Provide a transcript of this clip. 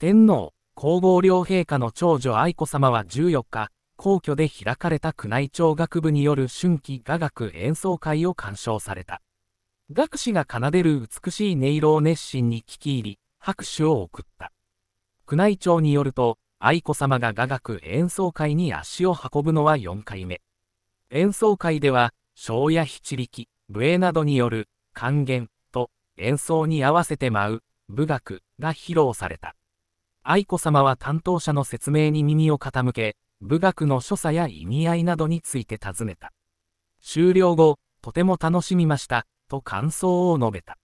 天皇、皇后両陛下の長女愛子さまは14日、皇居で開かれた宮内庁楽部による春季雅楽演奏会を鑑賞された。学士が奏でる美しい音色を熱心に聞き入り、拍手を送った。宮内庁によると、愛子さまが雅楽演奏会に足を運ぶのは4回目。演奏会では、庄や七力、衛などによる還元と演奏に合わせて舞う舞楽が披露された。愛子さまは担当者の説明に耳を傾け、武学の所作や意味合いなどについて尋ねた。終了後、とても楽しみました、と感想を述べた。